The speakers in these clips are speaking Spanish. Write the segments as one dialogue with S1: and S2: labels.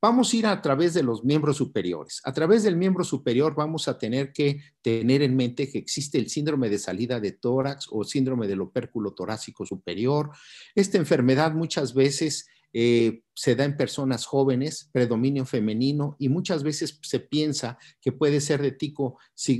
S1: Vamos a ir a través de los miembros superiores. A través del miembro superior vamos a tener que tener en mente que existe el síndrome de salida de tórax o síndrome del opérculo torácico superior. Esta enfermedad muchas veces eh, se da en personas jóvenes, predominio femenino y muchas veces se piensa que puede ser de tipo,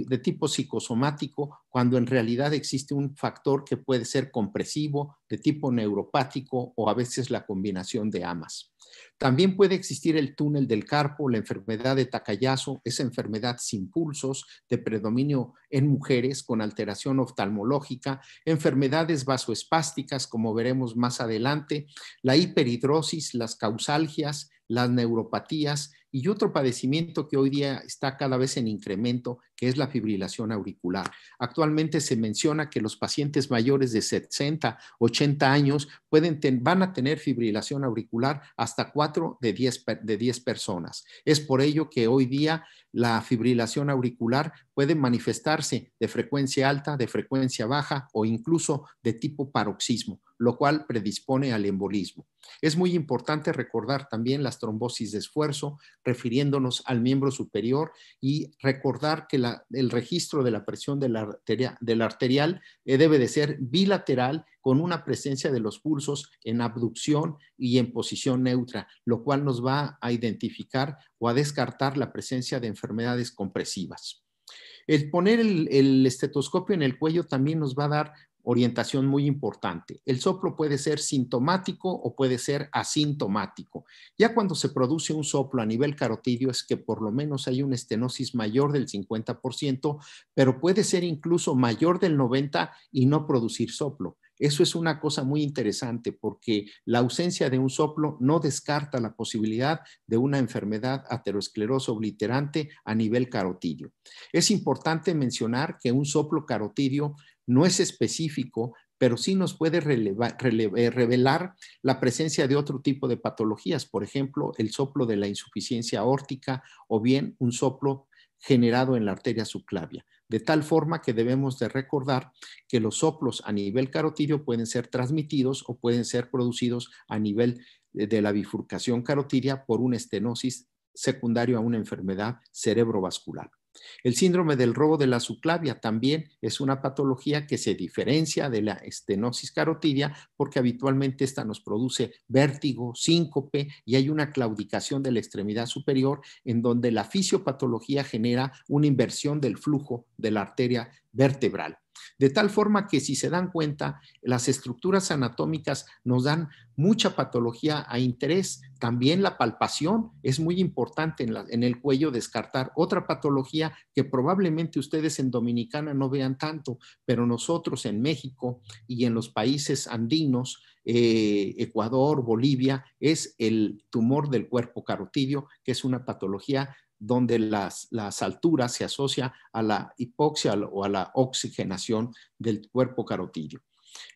S1: de tipo psicosomático cuando en realidad existe un factor que puede ser compresivo, de tipo neuropático o a veces la combinación de ambas. También puede existir el túnel del carpo, la enfermedad de Takayasu, esa enfermedad sin pulsos de predominio en mujeres con alteración oftalmológica, enfermedades vasoespásticas, como veremos más adelante, la hiperhidrosis, las causalgias, las neuropatías y otro padecimiento que hoy día está cada vez en incremento, que es la fibrilación auricular. Actualmente se menciona que los pacientes mayores de 60, 80 años pueden van a tener fibrilación auricular hasta 4 de 10, de 10 personas. Es por ello que hoy día la fibrilación auricular puede manifestarse de frecuencia alta, de frecuencia baja o incluso de tipo paroxismo, lo cual predispone al embolismo. Es muy importante recordar también las trombosis de esfuerzo, refiriéndonos al miembro superior y recordar que el registro de la presión de la, arterial eh, debe de ser bilateral con una presencia de los pulsos en abducción y en posición neutra, lo cual nos va a identificar o a descartar la presencia de enfermedades compresivas. El poner el, estetoscopio en el cuello también nos va a dar orientación muy importante. El soplo puede ser sintomático o puede ser asintomático. Ya cuando se produce un soplo a nivel carotidio es que por lo menos hay una estenosis mayor del 50%, pero puede ser incluso mayor del 90% y no producir soplo. Eso es una cosa muy interesante porque la ausencia de un soplo no descarta la posibilidad de una enfermedad ateroesclerosa obliterante a nivel carotidio. Es importante mencionar que un soplo carotidio no es específico, pero sí nos puede eh, revelar la presencia de otro tipo de patologías, por ejemplo, el soplo de la insuficiencia aórtica o bien un soplo generado en la arteria subclavia, de tal forma que debemos de recordar que los soplos a nivel carotidio pueden ser transmitidos o pueden ser producidos a nivel de la bifurcación carotidia por una estenosis secundaria a una enfermedad cerebrovascular. El síndrome del robo de la subclavia también es una patología que se diferencia de la estenosis carotidia porque habitualmente esta nos produce vértigo, síncope y hay una claudicación de la extremidad superior en donde la fisiopatología genera una inversión del flujo de la arteria vertebral. De tal forma que si se dan cuenta, las estructuras anatómicas nos dan mucha patología a interés. También la palpación es muy importante en, el cuello, descartar otra patología que probablemente ustedes en Dominicana no vean tanto, pero nosotros en México y en los países andinos, eh, Ecuador, Bolivia, es el tumor del cuerpo carotidio, que es una patología donde las, las alturas se asocia a la hipoxia o a la oxigenación del cuerpo carotídeo.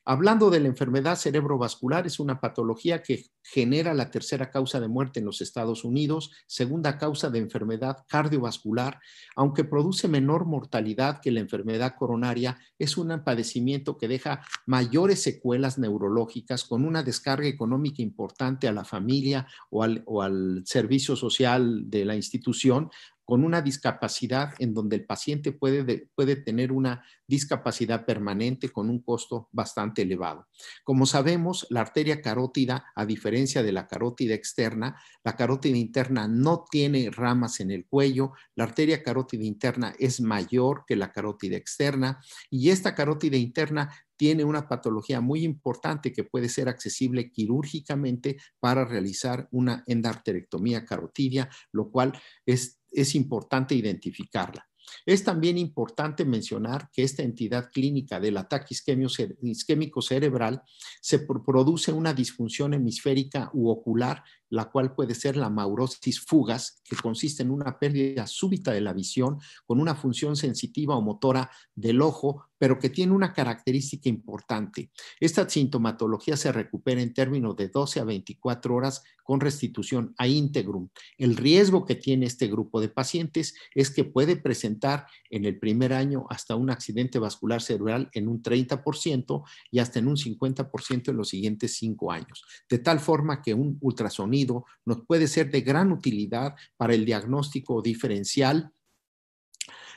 S1: Hablando de la enfermedad cerebrovascular, es una patología que genera la tercera causa de muerte en los Estados Unidos, segunda causa de enfermedad cardiovascular, aunque produce menor mortalidad que la enfermedad coronaria, es un padecimiento que deja mayores secuelas neurológicas con una descarga económica importante a la familia o al, o al servicio social de la institución, con una discapacidad en donde el paciente puede, puede tener una discapacidad permanente con un costo bastante elevado. Como sabemos, la arteria carótida, a diferencia de la carótida externa, la carótida interna no tiene ramas en el cuello, la arteria carótida interna es mayor que la carótida externa y esta carótida interna tiene una patología muy importante que puede ser accesible quirúrgicamente para realizar una endarterectomía carotidia, lo cual es es importante identificarla. Es también importante mencionar que esta entidad clínica del ataque isquémico cerebral se produce una disfunción hemisférica u ocular la cual puede ser la maurosis fugas, que consiste en una pérdida súbita de la visión con una función sensitiva o motora del ojo, pero que tiene una característica importante. Esta sintomatología se recupera en términos de 12 a 24 horas con restitución a íntegrum. El riesgo que tiene este grupo de pacientes es que puede presentar en el primer año hasta un accidente vascular cerebral en un 30% y hasta en un 50% en los siguientes cinco años, de tal forma que un ultrasonido nos puede ser de gran utilidad para el diagnóstico diferencial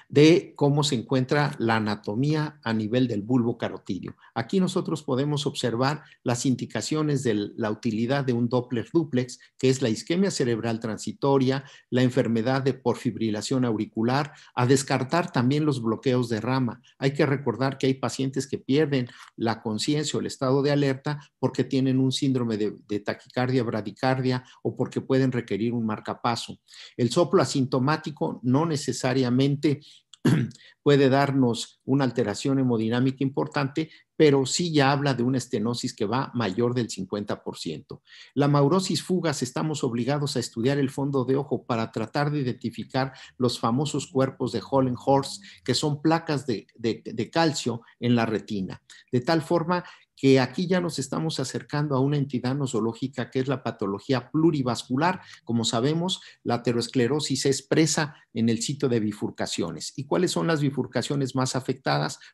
S1: de cómo se encuentra la anatomía a nivel del bulbo carotidio. Aquí nosotros podemos observar las indicaciones de la utilidad de un Doppler duplex, que es la isquemia cerebral transitoria, la enfermedad de porfibrilación auricular, a descartar también los bloqueos de rama. Hay que recordar que hay pacientes que pierden la conciencia o el estado de alerta porque tienen un síndrome de, de taquicardia, bradicardia o porque pueden requerir un marcapaso. El soplo asintomático no necesariamente puede darnos una alteración hemodinámica importante, pero sí ya habla de una estenosis que va mayor del 50%. La maurosis fugas estamos obligados a estudiar el fondo de ojo para tratar de identificar los famosos cuerpos de Hollenhorst, que son placas de, calcio en la retina, de tal forma que aquí ya nos estamos acercando a una entidad nosológica que es la patología plurivascular. Como sabemos, la aterosclerosis se expresa en el sitio de bifurcaciones. ¿Y cuáles son las bifurcaciones más afectadas?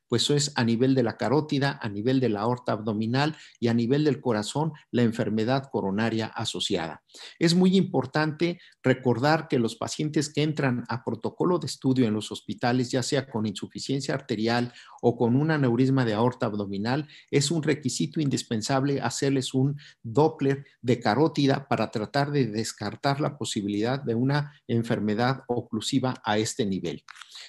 S1: pues eso es a nivel de la carótida, a nivel de la aorta abdominal y a nivel del corazón, la enfermedad coronaria asociada. Es muy importante recordar que los pacientes que entran a protocolo de estudio en los hospitales, ya sea con insuficiencia arterial o con un aneurisma de aorta abdominal, es un requisito indispensable hacerles un Doppler de carótida para tratar de descartar la posibilidad de una enfermedad oclusiva a este nivel.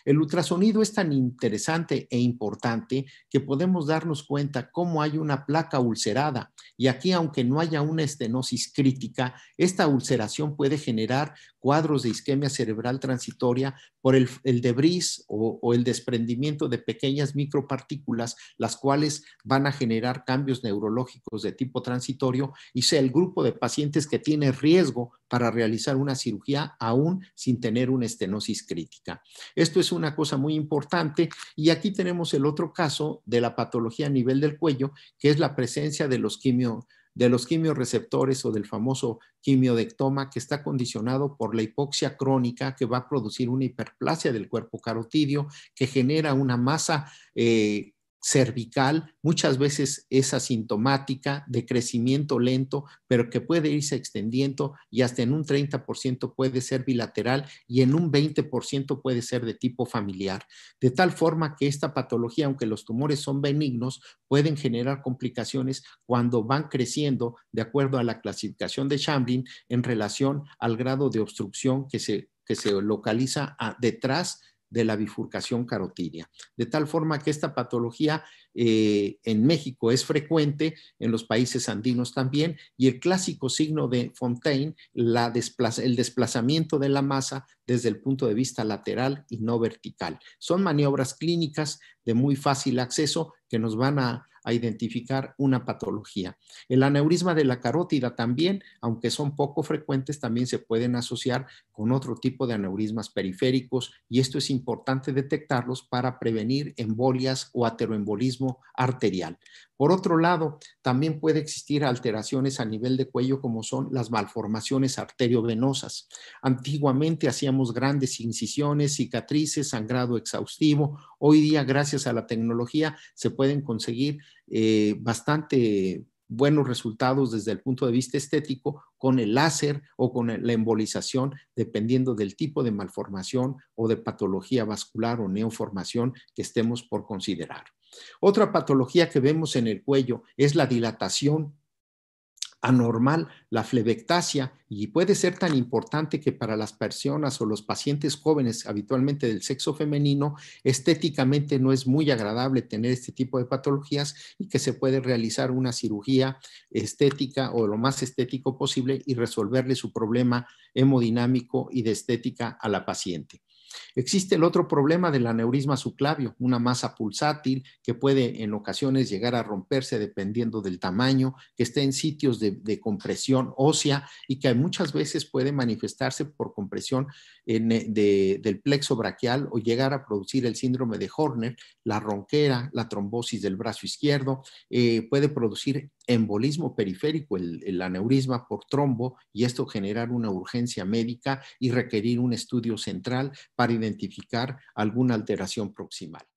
S1: El ultrasonido es tan interesante e importante que podemos darnos cuenta cómo hay una placa ulcerada y aquí, aunque no haya una estenosis crítica, esta ulceración puede generar cuadros de isquemia cerebral transitoria por el, debris o, el desprendimiento de pequeñas micropartículas, las cuales van a generar cambios neurológicos de tipo transitorio y sea el grupo de pacientes que tiene riesgo para realizar una cirugía aún sin tener una estenosis crítica. Esto es una cosa muy importante y aquí tenemos el otro caso de la patología a nivel del cuello, que es la presencia de los quimio de los quimioreceptores o del famoso quimiodectoma que está condicionado por la hipoxia crónica que va a producir una hiperplasia del cuerpo carotidio que genera una masa eh, cervical, muchas veces es asintomática, de crecimiento lento, pero que puede irse extendiendo y hasta en un 30% puede ser bilateral y en un 20% puede ser de tipo familiar. De tal forma que esta patología, aunque los tumores son benignos, pueden generar complicaciones cuando van creciendo de acuerdo a la clasificación de Chamblin en relación al grado de obstrucción que se, localiza ah, detrás de la bifurcación carotidia. De tal forma que esta patología eh, en México es frecuente, en los países andinos también, y el clásico signo de Fontaine, el desplazamiento de la masa desde el punto de vista lateral y no vertical. Son maniobras clínicas de muy fácil acceso que nos van a a identificar una patología. El aneurisma de la carótida también, aunque son poco frecuentes, también se pueden asociar con otro tipo de aneurismas periféricos y esto es importante detectarlos para prevenir embolias o ateroembolismo arterial. Por otro lado, también puede existir alteraciones a nivel de cuello como son las malformaciones arteriovenosas. Antiguamente hacíamos grandes incisiones, cicatrices, sangrado exhaustivo. Hoy día, gracias a la tecnología, se pueden conseguir eh, bastante buenos resultados desde el punto de vista estético con el láser o con la embolización, dependiendo del tipo de malformación o de patología vascular o neoformación que estemos por considerar. Otra patología que vemos en el cuello es la dilatación anormal, la flebectasia, y puede ser tan importante que para las personas o los pacientes jóvenes, habitualmente del sexo femenino, estéticamente no es muy agradable tener este tipo de patologías y que se puede realizar una cirugía estética o lo más estético posible y resolverle su problema hemodinámico y de estética a la paciente. Existe el otro problema del aneurisma subclavio, una masa pulsátil que puede en ocasiones llegar a romperse dependiendo del tamaño, que esté en sitios de, compresión ósea y que muchas veces puede manifestarse por compresión eh, del plexo braquial o llegar a producir el síndrome de Horner, la ronquera, la trombosis del brazo izquierdo, eh, puede producir embolismo periférico, el, el, aneurisma por trombo, y esto generar una urgencia médica y requerir un estudio central para identificar alguna alteración proximal.